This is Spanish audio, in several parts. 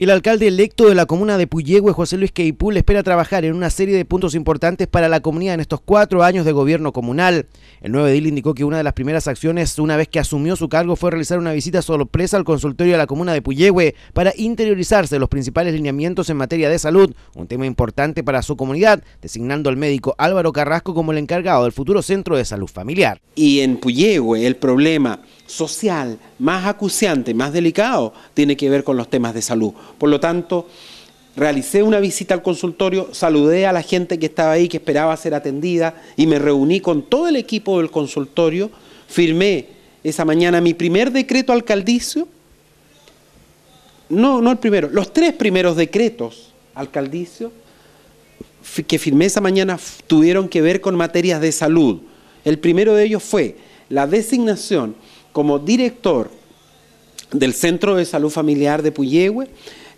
El alcalde electo de la comuna de Puyehue, José Luis Queipul, espera trabajar en una serie de puntos importantes para la comunidad en estos cuatro años de gobierno comunal. El 9 de indicó que una de las primeras acciones, una vez que asumió su cargo, fue realizar una visita sorpresa al consultorio de la comuna de Puyehue para interiorizarse los principales lineamientos en materia de salud, un tema importante para su comunidad, designando al médico Álvaro Carrasco como el encargado del futuro centro de salud familiar. Y en Puyehue, el problema social, más acuciante, más delicado, tiene que ver con los temas de salud. Por lo tanto, realicé una visita al consultorio, saludé a la gente que estaba ahí, que esperaba ser atendida, y me reuní con todo el equipo del consultorio, firmé esa mañana mi primer decreto alcaldicio, no, no el primero, los tres primeros decretos alcaldicios que firmé esa mañana tuvieron que ver con materias de salud. El primero de ellos fue la designación como director del Centro de Salud Familiar de Puyehue,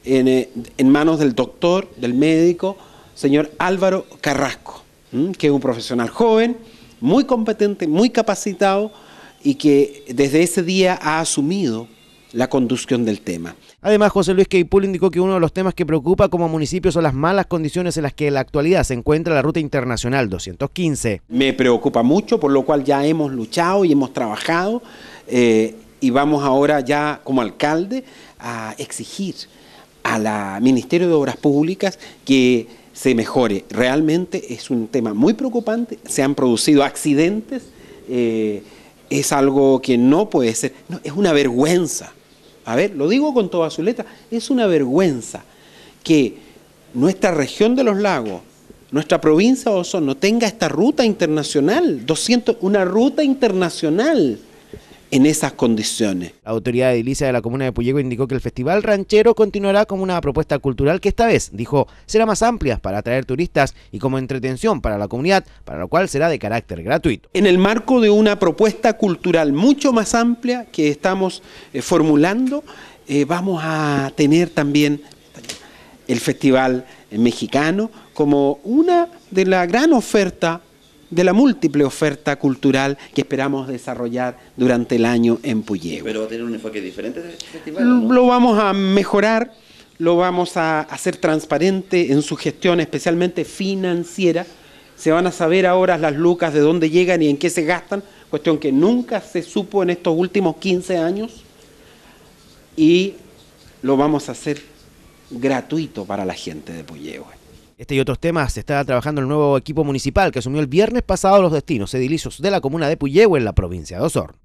en, eh, manos del doctor, del médico, señor Álvaro Carrasco, que es un profesional joven, muy competente, muy capacitado y que desde ese día ha asumido la conducción del tema. Además, José Luis Queipul indicó que uno de los temas que preocupa como municipio son las malas condiciones en las que en la actualidad se encuentra la ruta internacional 215. Me preocupa mucho, por lo cual ya hemos luchado y hemos trabajado eh, y vamos ahora ya como alcalde a exigir al Ministerio de Obras Públicas que se mejore. Realmente es un tema muy preocupante, se han producido accidentes, eh, es algo que no puede ser, no, es una vergüenza. A ver, lo digo con toda su letra, es una vergüenza que nuestra región de los lagos, nuestra provincia de no tenga esta ruta internacional, 200, una ruta internacional en esas condiciones. La autoridad de edilicia de la comuna de Puyehue indicó que el Festival Ranchero continuará como una propuesta cultural que esta vez, dijo, será más amplia para atraer turistas y como entretención para la comunidad, para lo cual será de carácter gratuito. En el marco de una propuesta cultural mucho más amplia que estamos eh, formulando, eh, vamos a tener también el Festival Mexicano como una de la gran oferta de la múltiple oferta cultural que esperamos desarrollar durante el año en Puyehue. ¿Pero va a tener un enfoque diferente festival? Lo vamos a mejorar, lo vamos a hacer transparente en su gestión, especialmente financiera. Se van a saber ahora las lucas de dónde llegan y en qué se gastan, cuestión que nunca se supo en estos últimos 15 años. Y lo vamos a hacer gratuito para la gente de Puyehue. Este y otros temas se está trabajando el nuevo equipo municipal que asumió el viernes pasado los destinos edilicios de la comuna de Puyehue en la provincia de Osorno.